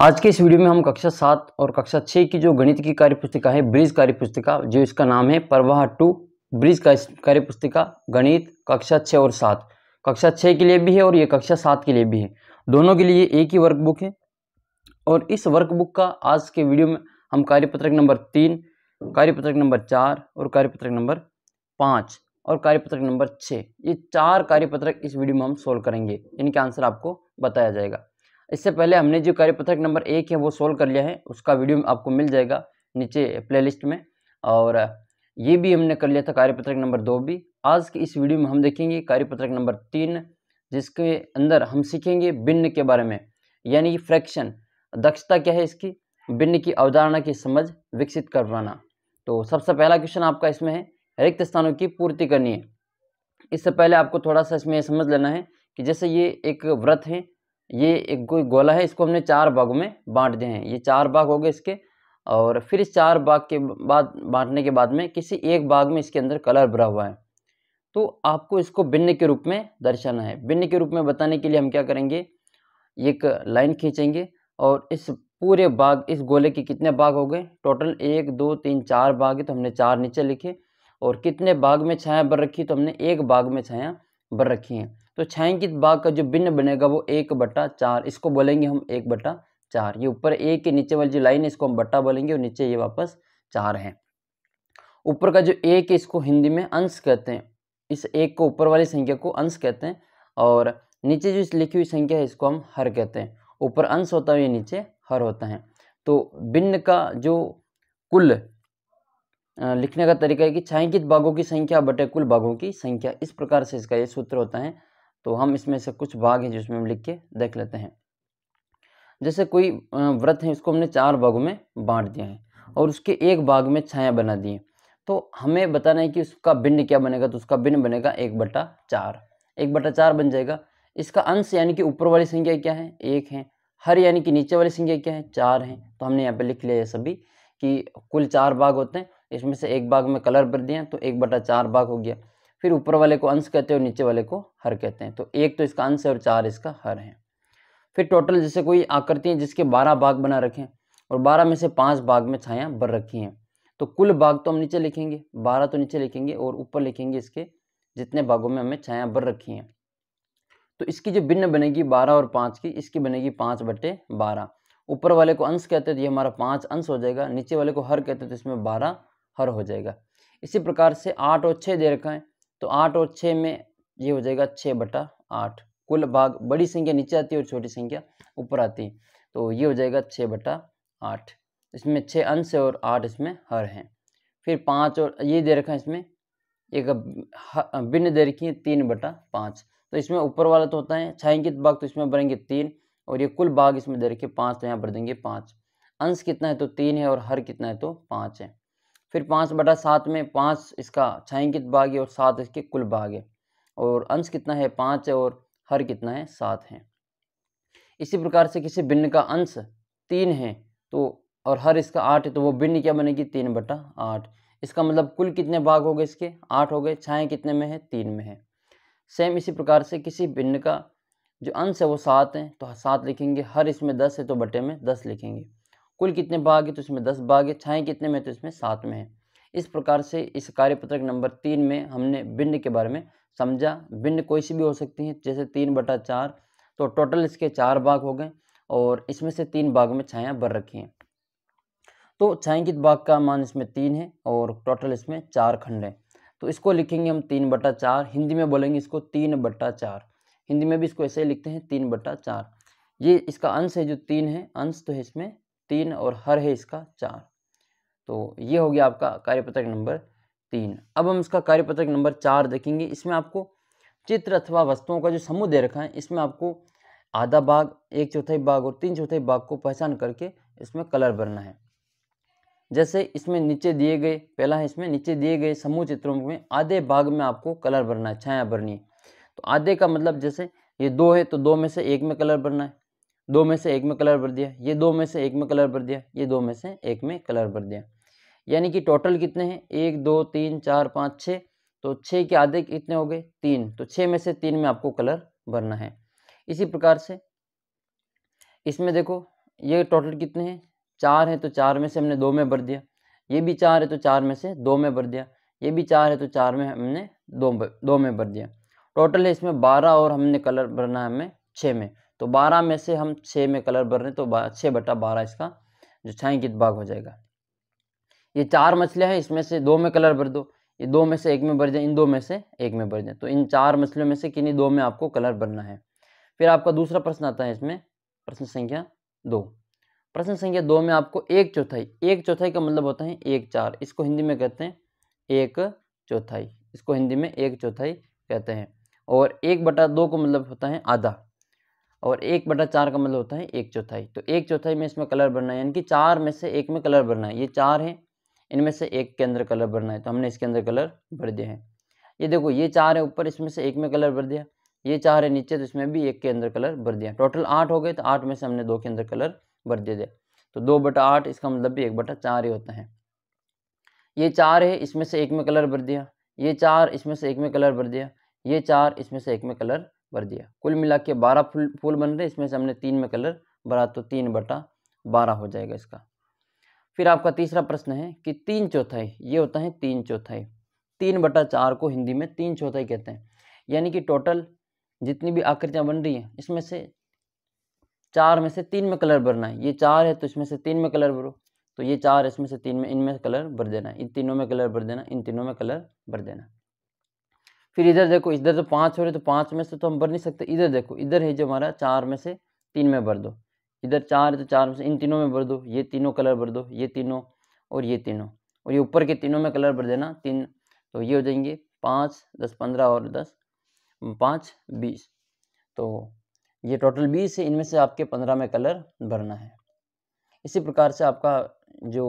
आज के इस वीडियो में हम कक्षा सात और कक्षा छः की जो गणित की कार्य पुस्तिका है ब्रिज कार्य पुस्तिका जो इसका नाम है प्रवाह टू ब्रिज कार्य पुस्तिका गणित कक्षा छः और सात कक्षा छः के लिए भी है और ये कक्षा सात के लिए भी है दोनों के लिए एक ही वर्कबुक है और इस वर्कबुक का आज के वीडियो में हम कार्यपत्रक नंबर तीन कार्यपत्रक नंबर चार और कार्यपत्रक नंबर पाँच और कार्यपत्रक नंबर छः ये चार कार्यपत्रक इस वीडियो में हम सोल्व करेंगे इनके आंसर आपको बताया जाएगा इससे पहले हमने जो कार्यपत्रक नंबर एक है वो सोल्व कर लिया है उसका वीडियो आपको मिल जाएगा नीचे प्ले में और ये भी हमने कर लिया था कार्यपत्रक नंबर दो भी आज के इस वीडियो में हम देखेंगे कार्यपत्रक नंबर तीन जिसके अंदर हम सीखेंगे भिन्न के बारे में यानी कि फ्रैक्शन दक्षता क्या है इसकी भिन्न की अवधारणा की समझ विकसित करवाना तो सबसे पहला क्वेश्चन आपका इसमें है रिक्त स्थानों की पूर्ति करनी है इससे पहले आपको थोड़ा सा इसमें समझ लेना है कि जैसे ये एक व्रत है ये एक कोई गोला है इसको हमने चार भागों में बांट दिए हैं ये चार भाग हो गए इसके और फिर इस चार भाग के बाद बांटने के बाद में किसी एक भाग में इसके अंदर कलर भरा हुआ है तो आपको इसको भिन्न के रूप में दर्शाना है भिन्न के रूप में बताने के लिए हम क्या करेंगे एक लाइन खींचेंगे और इस पूरे भाग इस गोले के कितने भाग हो गए टोटल एक दो तीन चार भाग है तो हमने चार नीचे लिखे और कितने भाग में छाया भर रखी तो हमने एक भाग में छाया भर रखी है तो छायांकित भाग का जो भिन्न बनेगा वो एक बट्टा चार इसको बोलेंगे हम एक बट्टा चार ये ऊपर एक के नीचे वाली जो लाइन है इसको हम बट्टा बोलेंगे और नीचे ये वापस चार है ऊपर का जो एक है इसको हिंदी में अंश कहते हैं इस एक को ऊपर वाली संख्या को अंश कहते हैं और नीचे जो इस लिखी हुई संख्या है इसको हम हर कहते हैं ऊपर अंश होता है ये नीचे हर होता है तो भिन्न का जो कुल लिखने का तरीका है कि छायांकित भागों की संख्या बटे कुल भागों की संख्या इस प्रकार से इसका ये सूत्र होता है तो हम इसमें से कुछ भाग हैं जिसमें हम लिख के देख लेते हैं जैसे कोई व्रत है उसको हमने चार भागों में बांट दिया है और उसके एक भाग में छाया बना दी है तो हमें बताना है कि उसका भिन्न क्या बनेगा तो उसका भिन्न बनेगा एक बटा चार एक बटा चार बन जाएगा इसका अंश यानी कि ऊपर वाली संख्या क्या है एक है हर यानी कि नीचे वाली संख्या क्या है चार है तो हमने यहाँ पे लिख लिया है सभी कि कुल चार भाग होते हैं इसमें से एक भाग में कलर भर दिया तो एक बटा चार भाग हो गया फिर ऊपर वाले को अंश कहते हैं और नीचे वाले को हर कहते हैं तो एक तो इसका अंश है और चार इसका हर है फिर टोटल जैसे कोई आकृति है जिसके बारह भाग बना रखें और बारह में से पाँच भाग में छाया भर रखी हैं तो कुल भाग तो हम नीचे लिखेंगे बारह तो नीचे लिखेंगे और ऊपर लिखेंगे इसके जितने भागों में हमें छाया भर रखी हैं तो इसकी जो भिन्न बनेगी बारह और पाँच की इसकी बनेगी पाँच बटे बारह ऊपर वाले को अंश कहते हैं तो ये हमारा पाँच अंश हो जाएगा नीचे वाले को हर कहते हैं तो इसमें बारह हर हो जाएगा इसी प्रकार से आठ और छः दे रखा है तो आठ और छः में ये हो जाएगा छः बटा आठ कुल भाग बड़ी संख्या नीचे आती है और छोटी संख्या ऊपर आती है तो ये हो जाएगा छः बटा आठ इसमें छः अंश है और आठ इसमें हर हैं फिर पाँच और ये दे रखा है इसमें एक बिन दे रखी है तीन बटा पाँच तो इसमें ऊपर वाला तो होता है छायांकित भाग तो इसमें बनेंगे तीन और ये कुल भाग इसमें दे रखे पाँच तो यहाँ पर देंगे पाँच अंश कितना है तो तीन है और हर कितना है तो पाँच है फिर पाँच बटा सात में पाँच इसका छायांकित भाग है और सात इसके कुल भाग है और अंश कितना है पाँच है और हर कितना है सात है इसी प्रकार से किसी भिन्न का अंश तीन है तो और हर इसका आठ है तो वो भिन्न क्या बनेगी तीन बटा आठ इसका मतलब कुल कितने भाग हो गए इसके आठ हो गए छाए कितने में है तीन में है सेम इसी प्रकार से किसी भिन्न का जो अंश है वो सात है तो सात लिखेंगे हर इसमें दस है तो बटे में दस लिखेंगे कुल कितने भाग है तो इसमें दस भाग है छाएँ कितने में तो इसमें सात में है इस प्रकार से इस कार्यपत्रक नंबर तीन में हमने भिन्न के बारे में समझा भिन्न कोई सी भी हो सकती है जैसे तीन बटा चार तो टोटल इसके चार भाग हो गए और इसमें से तीन भाग में छाया भर रखी हैं तो छायांकित भाग का मान इसमें तीन है और टोटल इसमें चार खंड है तो इसको लिखेंगे हम तीन बटा चार हिंदी में बोलेंगे इसको तीन बटा चार हिंदी में भी इसको ऐसे ही लिखते हैं तीन बटा चार ये इसका अंश है जो तीन है अंश तो है इसमें तीन और हर है इसका चार तो ये हो गया आपका कार्यपत्रक नंबर तीन अब हम इसका कार्यपत्रक नंबर चार देखेंगे इसमें आपको चित्र अथवा वस्तुओं का जो समूह दे रखा है इसमें आपको आधा भाग एक चौथाई भाग और तीन चौथाई भाग को पहचान करके इसमें कलर भरना है जैसे इसमें नीचे दिए गए पहला है इसमें नीचे दिए गए समूह चित्रों में आधे भाग में आपको कलर भरना है छाया भरनी है तो आधे का मतलब जैसे ये दो है तो दो में से एक में कलर भरना है दो में से एक में कलर भर दिया ये दो में से एक में कलर भर दिया ये दो में से एक में कलर भर दिया यानी कि टोटल कितने हैं एक दो तीन चार पाँच छः तो छः के आधे कितने हो गए तीन तो छः में से तीन में आपको कलर भरना है इसी प्रकार से इसमें देखो ये टोटल कितने हैं चार हैं तो चार में से हमने दो में भर दिया ये भी चार है तो चार में से दो में भर दिया ये भी चार है तो चार में हमने दो दो में भर दिया टोटल है इसमें बारह और हमने कलर भरना है हमें छः में तो बारह में से हम छः में कलर भर रहे हैं तो छः बटा बारह इसका जो छायांकित भाग हो जाएगा ये चार मछलियाँ हैं इसमें से दो में कलर भर दो ये दो में से एक में भर जाए इन दो में से एक में भर जाए तो इन चार मछलियों में से किन्हीं दो में आपको कलर भरना है फिर आपका दूसरा प्रश्न आता है इसमें प्रश्न संख्या दो प्रश्न संख्या दो में आपको एक चौथाई एक चौथाई का मतलब होता है एक चार इसको हिंदी में कहते हैं एक चौथाई इसको हिंदी में एक चौथाई कहते हैं और एक बटा दो को मतलब होता है आधा और एक बटा चार का मतलब होता है एक चौथाई तो एक चौथाई में इसमें कलर भरना है यानी कि चार में से एक में कलर भरना है ये चार है इनमें से एक के अंदर कलर भरना है तो हमने इसके अंदर कलर भर दिया है ये देखो ये चार है ऊपर इसमें से एक में कलर भर दिया ये चार है नीचे तो इसमें भी एक के अंदर कलर भर दिया टोटल आठ हो गए तो आठ में से हमने दो के अंदर कलर भर दे दिया तो दो बटा आठ इसका मतलब भी एक बटा चार ही होता है ये चार है इसमें से एक में कलर भर दिया ये चार इसमें से एक में कलर भर दिया ये चार इसमें से एक में कलर भर दिया कुल मिला के बारह फूल फूल बन रहे इसमें से हमने तीन में कलर भरा तो तीन बटा बारह हो जाएगा इसका फिर आपका तीसरा प्रश्न है कि तीन चौथाई ये होता है तीन चौथाई तीन बटा चार को हिंदी में तीन चौथाई कहते हैं यानी कि टोटल जितनी भी आकृतियाँ बन रही हैं इसमें से चार में से तीन में कलर भरना है ये चार है तो इसमें से तीन में कलर भरो तो ये चार इसमें से तीन में इनमें कलर भर देना इन तीनों में कलर भर देना इन तीनों में कलर भर देना फिर इधर देखो इधर तो पाँच हो रहे तो पाँच में से तो हम भर नहीं सकते इधर देखो इधर है जो हमारा चार में से तीन में भर दो इधर चार है तो चार में से इन तीनों में भर दो ये तीनों कलर भर दो ये तीनों और ये तीनों और ये ऊपर के तीनों में कलर भर देना तीन तो ये हो जाएंगे पाँच दस पंद्रह और दस पाँच बीस तो ये टोटल बीस है इनमें से आपके पंद्रह में कलर भरना है इसी प्रकार से आपका जो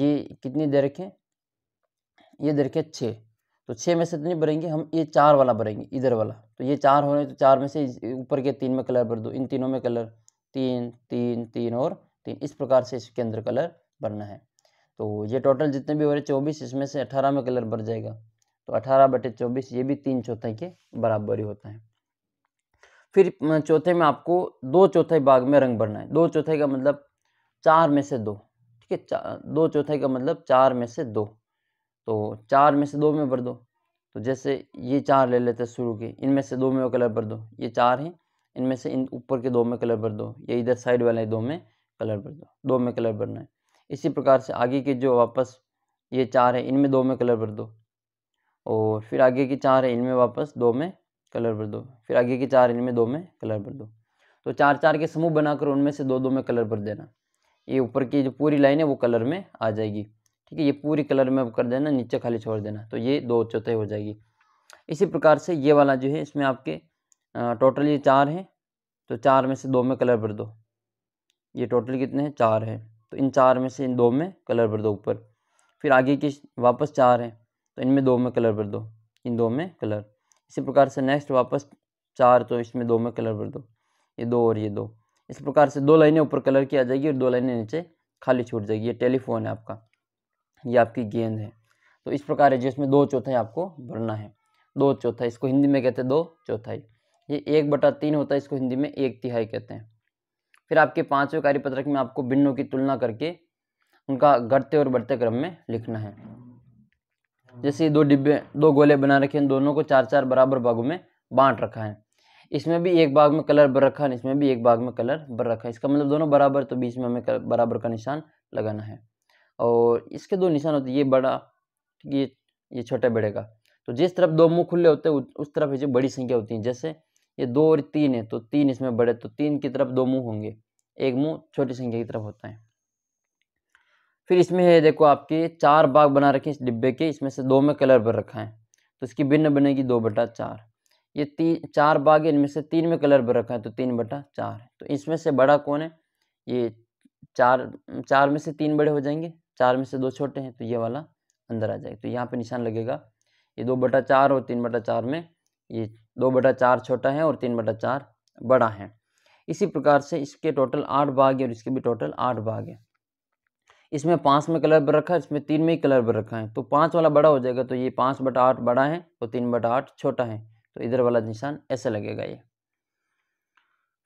ये कितनी दे रखें ये दे रखें छः तो छः में से इतनी भरेंगे हम ये चार वाला भरेंगे इधर वाला तो ये चार हो रहे तो चार में से ऊपर के तीन में कलर भर दो इन तीनों में कलर तीन तीन तीन और तीन इस प्रकार से इसके अंदर कलर भरना है तो ये टोटल जितने भी हो रहे चौबीस इसमें से अठारह में कलर भर जाएगा तो अठारह बटे चौबीस ये भी तीन चौथाई के बराबर ही होता है फिर चौथे में आपको दो चौथाई भाग में रंग भरना है दो चौथाई का मतलब चार में से दो ठीक है दो चौथाई का मतलब चार में से दो तो चार में से दो में भर दो तो जैसे ये चार ले लेते हैं शुरू के इनमें से दो में कलर भर दो ये चार हैं इनमें से इन ऊपर के दो में कलर भर दो ये इधर साइड वाले दो में कलर भर दो दो में कलर भरना है इसी प्रकार से आगे के जो वापस ये चार है इनमें दो में कलर भर दो और फिर आगे की चार है इनमें वापस दो में कलर भर दो फिर आगे की चार इनमें दो में कलर भर दो तो चार चार के समूह बनाकर उनमें से दो दो में कलर भर देना ये ऊपर की जो पूरी लाइन है वो कलर में आ जाएगी ठीक है ये पूरी कलर में अब कर देना नीचे खाली छोड़ देना तो ये दो चौथाई हो जाएगी इसी प्रकार से ये वाला जो है इसमें आपके टोटल ये चार हैं तो चार में से दो में कलर भर दो ये टोटल कितने हैं चार हैं तो इन चार में से इन दो में कलर भर दो ऊपर फिर आगे की वापस चार हैं तो इनमें दो में कलर भर दो इन दो में कलर इसी प्रकार से नेक्स्ट वापस चार तो इसमें दो में कलर भर दो ये दो और ये दो इस प्रकार से दो लाइनें ऊपर कलर की आ जाएगी और दो लाइनें नीचे खाली छूट जाएगी ये टेलीफोन है आपका ये आपकी गेंद है तो इस प्रकार है जिसमें दो चौथाई आपको भरना है दो चौथाई इसको हिंदी में कहते हैं दो चौथाई ये एक बटा तीन होता है इसको हिंदी में एक तिहाई कहते हैं फिर आपके पाँचवें कार्यपत्रक में आपको भिन्नों की तुलना करके उनका घटते और बढ़ते क्रम में लिखना है जैसे दो डिब्बे दो गोले बना रखे हैं दोनों को चार चार बराबर भागों में बांट रखा है इसमें भी एक भाग में कलर भर रखा है इसमें भी एक भाग में कलर भर रखा है इसका मतलब दोनों बराबर तो बीच में हमें बराबर का निशान लगाना है और इसके दो निशान होते हैं ये बड़ा ये ये छोटे बड़े का तो जिस तरफ दो मुँह खुले होते हैं उस तरफ जो बड़ी संख्या होती है जैसे ये दो और तीन है तो तीन इसमें बड़े तो तीन की तरफ दो मुँह होंगे एक मुँह छोटी संख्या की तरफ होता है फिर इसमें है देखो आपके चार बाग बना रखे इस डिब्बे के इसमें से दो में कलर भर रखा है तो इसकी भिन्न बनेगी दो बटा चार ये तीन चार बाग इनमें से तीन में कलर भर रखा है तो तीन बटा चार तो इसमें से बड़ा कौन है ये चार चार में से तीन बड़े हो जाएंगे चार में से दो छोटे हैं तो ये वाला अंदर आ जाएगा तो यहाँ पे निशान लगेगा ये दो बटा चार और तीन बटा चार में ये दो बटा चार छोटा है और तीन बटा चार बड़ा है इसी प्रकार से इसके टोटल आठ भाग है और इसके भी टोटल आठ भाग है इसमें पाँच में कलर पर रखा है इसमें तीन में ही कलर पर रखा है तो पाँच वाला बड़ा हो जाएगा तो ये पाँच बटा आठ बड़ा है और तीन बटा आठ छोटा है तो इधर वाला निशान ऐसे लगेगा ये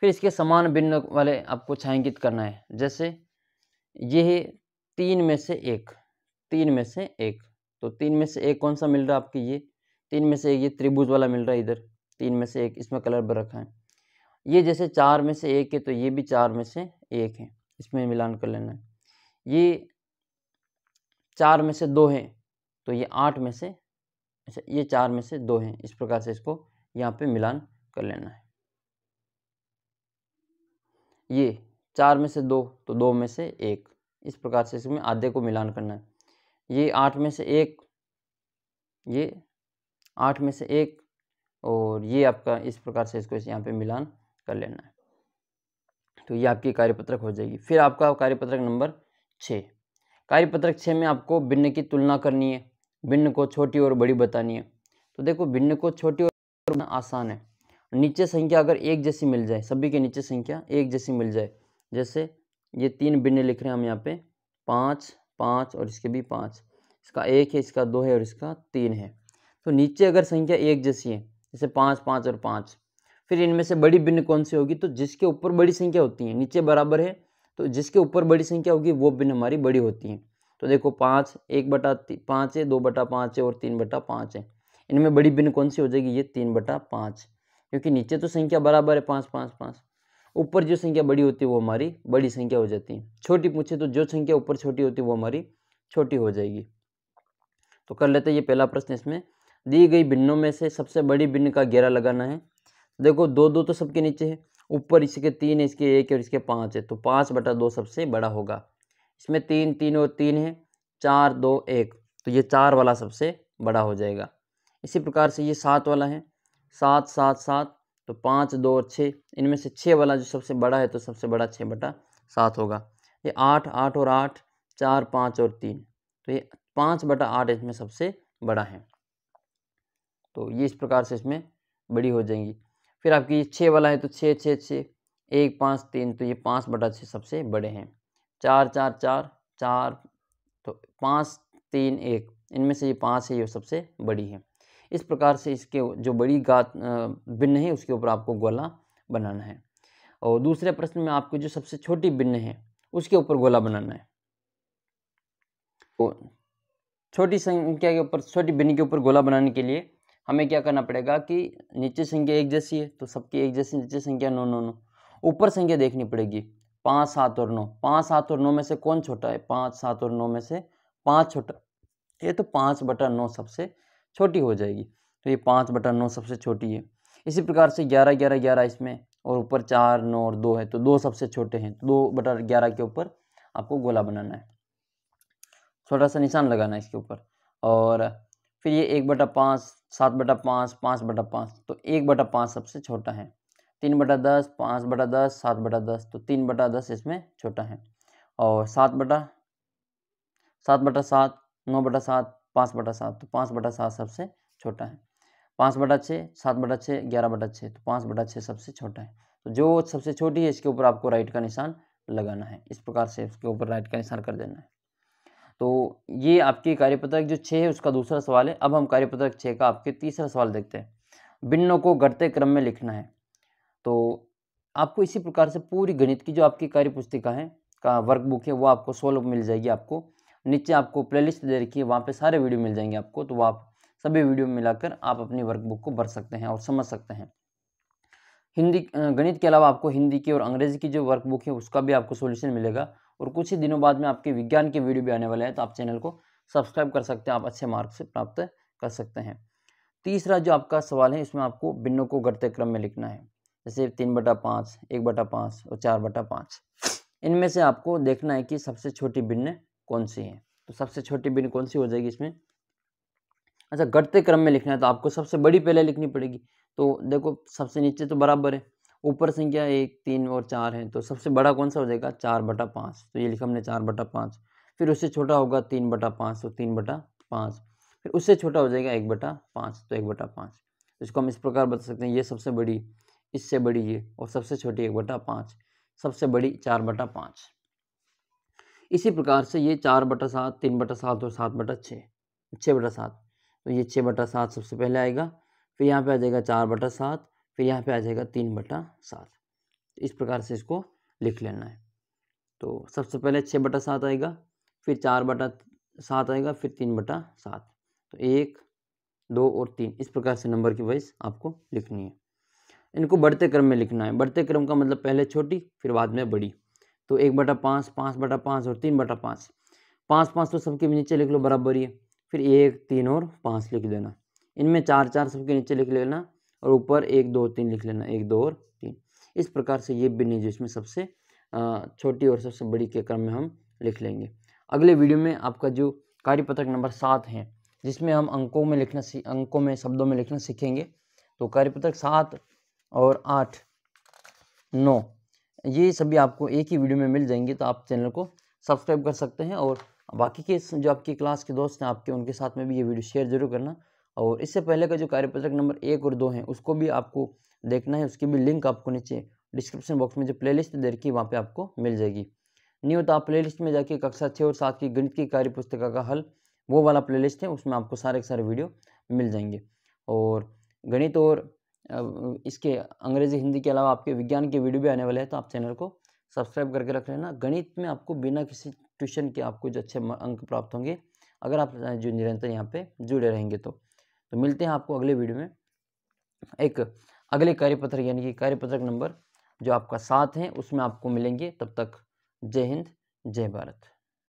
फिर इसके समान भिन्न वाले आपको छायांकित करना है जैसे ये तीन में से एक तीन में से एक तो तीन में से एक कौन सा मिल रहा है आपके ये तीन में से एक ये त्रिभुज वाला मिल रहा है इधर तीन में से एक इसमें कलर भर रखा है ये जैसे चार में से एक है तो ये भी चार में से एक है इसमें मिलान कर लेना है ये चार में से दो है तो ये आठ में से अच्छा ये चार में से दो हैं इस प्रकार से इसको यहाँ पे मिलान कर लेना है ये चार में से दो तो दो में से एक इस प्रकार से इसमें आधे को मिलान करना है ये आठ में से एक ये आठ में से एक और ये आपका इस प्रकार से इसको इस यहाँ पे मिलान कर लेना है तो ये आपकी कार्यपत्रक हो जाएगी फिर आपका कार्यपत्रक नंबर छः कार्यपत्रक छः में आपको भिन्न की तुलना करनी है भिन्न को छोटी और बड़ी बतानी है तो देखो भिन्न को छोटी और आसान है नीचे संख्या अगर एक जैसी मिल जाए सभी के नीचे संख्या एक जैसी मिल जाए जैसे ये तीन बिन्ने लिख रहे हैं हम यहाँ पे पाँच पाँच और इसके भी पाँच इसका एक है इसका दो है और इसका तीन है तो नीचे अगर संख्या एक जैसी है जैसे पाँच पाँच और पाँच फिर इनमें से बड़ी बिन्न कौन सी होगी तो जिसके ऊपर बड़ी संख्या होती है नीचे बराबर है तो जिसके ऊपर बड़ी संख्या होगी वो बिन हमारी बड़ी होती है तो देखो पाँच एक बटा पाँच है दो बटा पाँच है और तीन बटा पाँच है इनमें बड़ी बिन्न कौन सी हो जाएगी ये तीन बटा पाँच क्योंकि नीचे तो संख्या बराबर है पाँच पाँच पाँच ऊपर जो संख्या बड़ी होती है वो हमारी बड़ी संख्या हो जाती है छोटी पूछे तो जो संख्या ऊपर छोटी होती है वो हमारी छोटी हो जाएगी तो कर लेते हैं ये पहला प्रश्न इसमें दी गई भिन्नों में से सबसे बड़ी भिन्न का घेरा लगाना है देखो दो दो तो सबके नीचे है ऊपर इसके तीन है इसके एक और इसके पाँच है तो पाँच बटा दो सबसे बड़ा होगा इसमें तीन तीन और तीन है चार दो एक तो ये चार वाला सबसे बड़ा हो जाएगा इसी प्रकार से ये सात वाला है सात सात सात तो पाँच दो और छः इनमें से छः वाला जो सबसे बड़ा है तो सबसे बड़ा छः बटा सात होगा ये आठ आठ और आठ चार पाँच और तीन तो ये पाँच बटा आठ इसमें सबसे बड़ा है तो ये इस प्रकार से इसमें बड़ी हो जाएंगी फिर आपकी छः वाला है तो छः छः छः एक पाँच तीन तो ये पाँच बटा छः सबसे बड़े हैं चार चार चार चार तो पाँच तीन एक इनमें से ये पाँच है ये सबसे बड़ी है इस प्रकार से इसके जो बड़ी गात भिन्न है उसके ऊपर आपको गोला बनाना है और दूसरे प्रश्न में आपको जो सबसे छोटी भिन्न है उसके ऊपर गोला बनाना है और तो छोटी संख्या के ऊपर छोटी भिन्न के ऊपर गोला बनाने के लिए हमें क्या करना पड़ेगा कि नीचे संख्या एक जैसी है तो सबकी एक जैसी नीचे संख्या नौ नौ नौ ऊपर संख्या देखनी पड़ेगी पाँच सात और नौ पाँच सात और नौ में से कौन छोटा है पाँच सात और नौ में से पाँच छोटा ये तो पाँच बटा नौ सबसे छोटी हो जाएगी तो ये पाँच बटा नौ सबसे छोटी है इसी प्रकार से ग्यारह ग्यारह ग्यारह इसमें और ऊपर चार नौ और दो है तो दो सबसे छोटे हैं तो दो बटा ग्यारह के ऊपर आपको गोला बनाना है छोटा सा निशान लगाना है इसके ऊपर और फिर ये एक बटा पाँच सात बटा पाँच पाँच बटा पाँच तो एक बटा पाँच सबसे छोटा है तीन बटा दस पाँच बटा दस सात बटा दस तो तीन बटा दस इसमें छोटा है और सात बटा सात बटा सात नौ बटा सात पाँच बटा सात तो पाँच बटा सात सबसे छोटा है पाँच बटा छः सात बटा छः ग्यारह बटा छः तो पाँच बटा छः सबसे छोटा है तो जो सबसे छोटी है इसके ऊपर आपको राइट का निशान लगाना है इस प्रकार से इसके ऊपर राइट का निशान कर देना है तो ये आपकी कार्यपत्रक जो छः है उसका दूसरा सवाल है अब हम कार्यपत्रक छः का आपके तीसरा सवाल देखते हैं बिन्नों को घटते क्रम में लिखना है तो आपको इसी प्रकार से पूरी गणित की जो आपकी कार्य पुस्तिका है का वर्कबुक है वो आपको सोल्व मिल जाएगी आपको नीचे आपको प्लेलिस्ट दे रखी है वहाँ पे सारे वीडियो मिल जाएंगे आपको तो आप सभी वीडियो मिलाकर आप अपनी वर्कबुक को भर सकते हैं और समझ सकते हैं हिंदी गणित के अलावा आपको हिंदी की और अंग्रेजी की जो वर्कबुक है उसका भी आपको सोल्यूशन मिलेगा और कुछ ही दिनों बाद में आपके विज्ञान के वीडियो भी आने वाले हैं तो आप चैनल को सब्सक्राइब कर सकते हैं आप अच्छे मार्क से प्राप्त कर सकते हैं तीसरा जो आपका सवाल है इसमें आपको बिन्नों को घटते क्रम में लिखना है जैसे तीन बटा पाँच एक बटा पाँच और चार बटा पाँच इनमें से आपको देखना है कि सबसे छोटी भिन्न कौन सी है तो सबसे छोटी बिन कौन सी हो जाएगी इसमें अच्छा घटते क्रम में लिखना है तो आपको सबसे बड़ी पहले लिखनी पड़ेगी तो देखो सबसे नीचे तो बराबर है ऊपर संख्या एक तीन और चार है तो सबसे बड़ा कौन सा हो जाएगा चार बटा पाँच तो ये लिखा हमने चार बटा पाँच फिर उससे छोटा होगा तीन बटा पाँच तो तीन बटा पाँच फिर उससे छोटा हो जाएगा एक बटा पाँच तो एक बटा पाँच तो इसको हम इस प्रकार बता सकते हैं ये सबसे बड़ी इससे बड़ी ये और सबसे छोटी एक बटा पाँच सबसे बड़ी चार बटा पाँच इसी प्रकार से ये चार बटा सात तीन बटा सात और सात बटा छः छः बटा सात तो ये छः बटा सात सबसे पहले आएगा फिर यहाँ पे आ जाएगा चार बटा सात फिर यहाँ पे आ जाएगा तीन बटा सात तो इस प्रकार से इसको लिख लेना है तो सबसे पहले छः बटा सात आएगा फिर चार बटा सात आएगा फिर तीन बटा सात तो एक दो और तीन इस प्रकार से नंबर की वाइज आपको लिखनी है इनको बढ़ते क्रम में लिखना है बढ़ते क्रम का मतलब पहले छोटी फिर बाद में बड़ी तो एक बटा पाँच पाँच बटा पाँच और तीन बटा पाँच पाँच पाँच तो सबके नीचे लिख लो बराबर ही फिर एक तीन और पाँच लिख देना इनमें चार चार सबके नीचे लिख लेना और ऊपर एक दो तीन लिख लेना एक दो और तीन इस प्रकार से ये बिन्नी जो इसमें सबसे छोटी और सबसे बड़ी के क्रम में हम लिख लेंगे अगले वीडियो में आपका जो कार्यपत्रक नंबर सात है जिसमें हम अंकों में लिखना अंकों में शब्दों में लिखना सीखेंगे तो कार्यपत्रक सात और आठ नौ ये सभी आपको एक ही वीडियो में मिल जाएंगे तो आप चैनल को सब्सक्राइब कर सकते हैं और बाकी के जो आपकी क्लास के दोस्त हैं आपके उनके साथ में भी ये वीडियो शेयर जरूर करना और इससे पहले का जो कार्यपत्रक नंबर एक और दो है उसको भी आपको देखना है उसकी भी लिंक आपको नीचे डिस्क्रिप्शन बॉक्स में जो प्लेलिस्ट दे रखी है वहाँ पर आपको मिल जाएगी नहीं हो तो आप प्लेलिस्ट में जाके कक्षा छः और सात की गणित की कार्य पुस्तक का हल वो वाला प्लेलिस्ट है उसमें आपको सारे के सारे वीडियो मिल जाएंगे और गणित और इसके अंग्रेजी हिंदी के अलावा आपके विज्ञान के वीडियो भी आने वाले हैं तो आप चैनल को सब्सक्राइब करके रख लेना गणित में आपको बिना किसी ट्यूशन के आपको जो अच्छे अंक प्राप्त होंगे अगर आप जो निरंतर यहाँ पे जुड़े रहेंगे तो तो मिलते हैं आपको अगले वीडियो में एक अगले कार्यपत्र यानी कि कार्यपत्रक नंबर जो आपका साथ है उसमें आपको मिलेंगे तब तक जय हिंद जय भारत